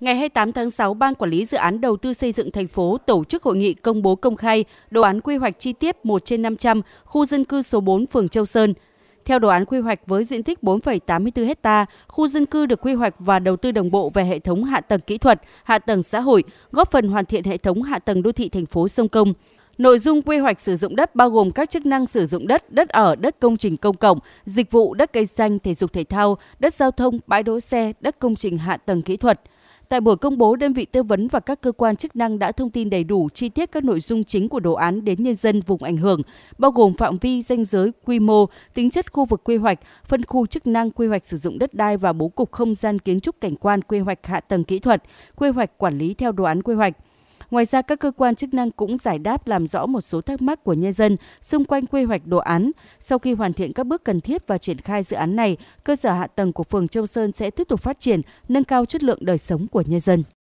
Ngày 28 tháng 6, Ban Quản lý Dự án Đầu tư xây dựng thành phố tổ chức hội nghị công bố công khai đồ án quy hoạch chi tiết 1 trên 500 khu dân cư số 4 phường Châu Sơn. Theo đồ án quy hoạch với diện tích 4,84 hecta, khu dân cư được quy hoạch và đầu tư đồng bộ về hệ thống hạ tầng kỹ thuật, hạ tầng xã hội, góp phần hoàn thiện hệ thống hạ tầng đô thị thành phố sông Công. Nội dung quy hoạch sử dụng đất bao gồm các chức năng sử dụng đất, đất ở, đất công trình công cộng, dịch vụ, đất cây xanh, thể dục thể thao, đất giao thông, bãi đỗ xe, đất công trình hạ tầng kỹ thuật – Tại buổi công bố, đơn vị tư vấn và các cơ quan chức năng đã thông tin đầy đủ chi tiết các nội dung chính của đồ án đến nhân dân vùng ảnh hưởng, bao gồm phạm vi, danh giới, quy mô, tính chất khu vực quy hoạch, phân khu chức năng quy hoạch sử dụng đất đai và bố cục không gian kiến trúc cảnh quan quy hoạch hạ tầng kỹ thuật, quy hoạch quản lý theo đồ án quy hoạch. Ngoài ra, các cơ quan chức năng cũng giải đáp làm rõ một số thắc mắc của nhân dân xung quanh quy hoạch đồ án. Sau khi hoàn thiện các bước cần thiết và triển khai dự án này, cơ sở hạ tầng của phường Châu Sơn sẽ tiếp tục phát triển, nâng cao chất lượng đời sống của nhân dân.